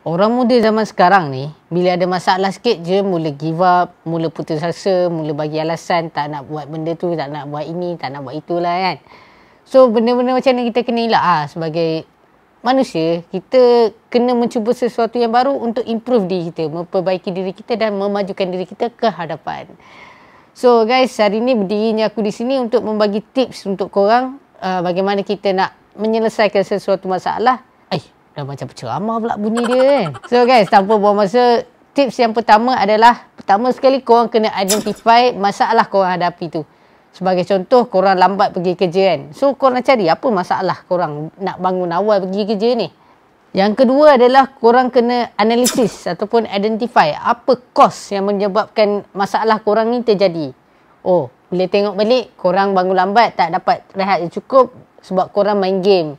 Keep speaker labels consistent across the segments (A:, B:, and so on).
A: Orang muda zaman sekarang ni, bila ada masalah sikit je, mula give up, mula putus asa, mula bagi alasan tak nak buat benda tu, tak nak buat ini, tak nak buat itulah kan. So, benda-benda macam ni kita kena ilak ah, sebagai manusia, kita kena mencuba sesuatu yang baru untuk improve diri kita, memperbaiki diri kita dan memajukan diri kita ke hadapan. So guys, hari ni berdirinya aku di sini untuk membagi tips untuk korang uh, bagaimana kita nak menyelesaikan sesuatu masalah Dah macam ceramah pula bunyi dia kan. So guys, tanpa buang masa, tips yang pertama adalah pertama sekali korang kena identify masalah korang hadapi tu. Sebagai contoh, korang lambat pergi kerja kan. So korang cari apa masalah korang nak bangun awal pergi kerja ni. Yang kedua adalah korang kena analisis ataupun identify apa cause yang menyebabkan masalah korang ni terjadi. Oh, boleh tengok balik korang bangun lambat tak dapat rehat yang cukup sebab korang main game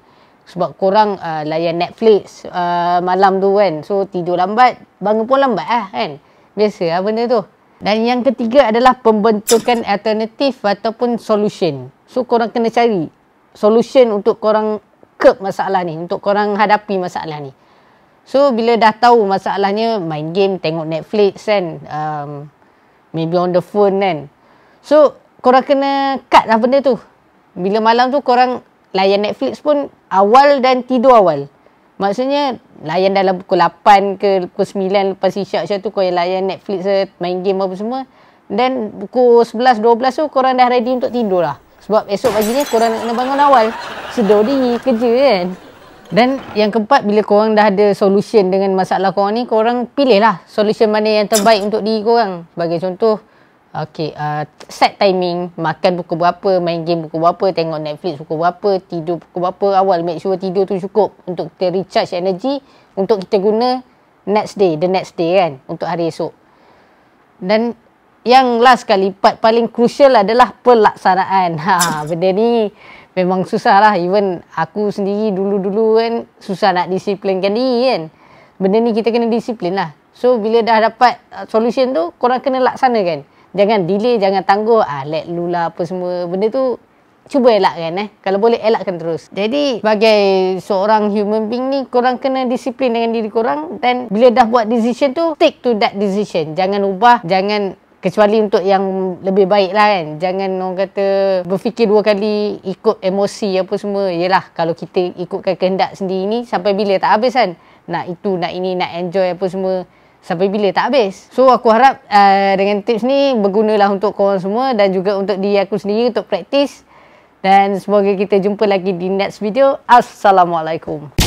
A: sebab korang uh, layan Netflix uh, malam tu kan. So tidur lambat, bangun pun lambat lah kan. Biasa lah benda tu. Dan yang ketiga adalah pembentukan alternatif ataupun solution. So korang kena cari solution untuk korang curb masalah ni. Untuk korang hadapi masalah ni. So bila dah tahu masalahnya main game, tengok Netflix kan. Um, maybe on the phone kan. So korang kena cut lah benda tu. Bila malam tu korang layan Netflix pun awal dan tidur awal. Maksudnya layan dalam pukul 8 ke pukul 9 lepas isyak macam tu kau yang layan Netflix ke main game apa semua. Dan pukul 11, 12 tu korang dah ready untuk tidur lah. Sebab esok pagi ni korang nak bangun awal. Sedar diri kerja kan. Dan yang keempat bila korang dah ada solution dengan masalah korang ni korang pilih lah solution mana yang terbaik untuk diri korang. Sebagai contoh Okey, uh, set timing, makan pukul berapa, main game pukul berapa, tengok Netflix pukul berapa, tidur pukul berapa awal. Make sure tidur tu cukup untuk kita recharge energy untuk kita guna next day, the next day kan, untuk hari esok. Dan yang last kali, part paling crucial adalah pelaksanaan. Ha, benda ni memang susah lah. Even aku sendiri dulu-dulu kan, susah nak disiplinkan diri kan. Benda ni kita kena disiplin lah. So, bila dah dapat solution tu, korang kena laksanakan jangan delay jangan tangguh ah let lula apa semua benda tu cuba elakkan eh kalau boleh elakkan terus jadi sebagai seorang human being ni korang kena disiplin dengan diri korang Then bila dah buat decision tu stick to that decision jangan ubah jangan Kecuali untuk yang lebih baik lah kan. Jangan orang kata berfikir dua kali ikut emosi apa semua. Yelah kalau kita ikutkan kehendak sendiri ni sampai bila tak habis kan. Nak itu, nak ini, nak enjoy apa semua sampai bila tak habis. So aku harap uh, dengan tips ni berguna lah untuk korang semua dan juga untuk diri aku sendiri untuk praktis. Dan semoga kita jumpa lagi di next video. Assalamualaikum.